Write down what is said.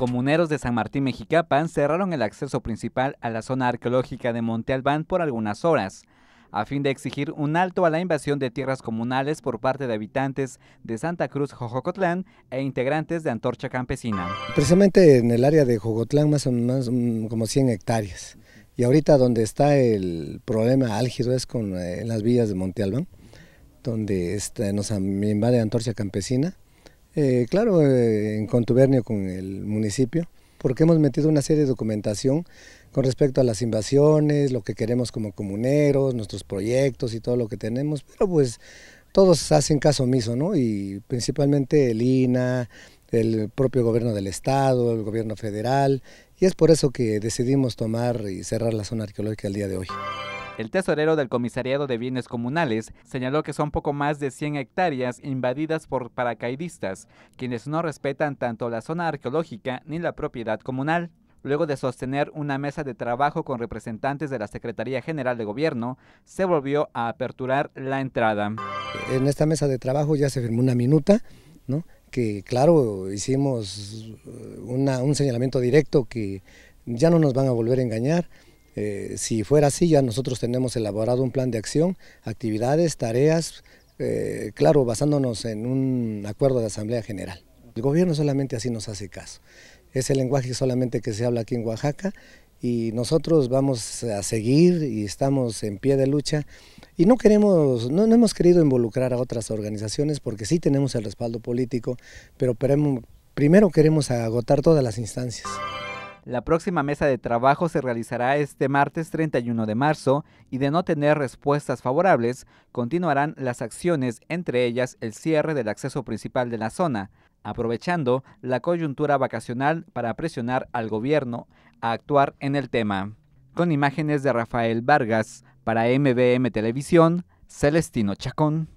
Comuneros de San Martín Mexicapan cerraron el acceso principal a la zona arqueológica de Monte Albán por algunas horas, a fin de exigir un alto a la invasión de tierras comunales por parte de habitantes de Santa Cruz, Jojocotlán e integrantes de Antorcha Campesina. Precisamente en el área de Jojocotlán, más o menos mm, como 100 hectáreas. Y ahorita donde está el problema álgido es con eh, las villas de Monte Albán, donde este, nos invade Antorcha Campesina eh, claro, eh, en contubernio con el municipio, porque hemos metido una serie de documentación con respecto a las invasiones, lo que queremos como comuneros, nuestros proyectos y todo lo que tenemos, pero pues todos hacen caso omiso, ¿no? Y principalmente el INA, el propio gobierno del estado, el gobierno federal, y es por eso que decidimos tomar y cerrar la zona arqueológica el día de hoy. El tesorero del Comisariado de Bienes Comunales señaló que son poco más de 100 hectáreas invadidas por paracaidistas, quienes no respetan tanto la zona arqueológica ni la propiedad comunal. Luego de sostener una mesa de trabajo con representantes de la Secretaría General de Gobierno, se volvió a aperturar la entrada. En esta mesa de trabajo ya se firmó una minuta, ¿no? que claro, hicimos eh, un señalamiento directo que ya no nos van a volver a engañar, eh, si fuera así, ya nosotros tenemos elaborado un plan de acción, actividades, tareas, eh, claro, basándonos en un acuerdo de Asamblea General. El gobierno solamente así nos hace caso. Es el lenguaje solamente que se habla aquí en Oaxaca y nosotros vamos a seguir y estamos en pie de lucha y no queremos, no, hemos querido involucrar a otras organizaciones porque sí tenemos el respaldo político, pero primero queremos agotar todas las instancias. La próxima mesa de trabajo se realizará este martes 31 de marzo y de no tener respuestas favorables, continuarán las acciones, entre ellas el cierre del acceso principal de la zona, aprovechando la coyuntura vacacional para presionar al gobierno a actuar en el tema. Con imágenes de Rafael Vargas, para MBM Televisión, Celestino Chacón.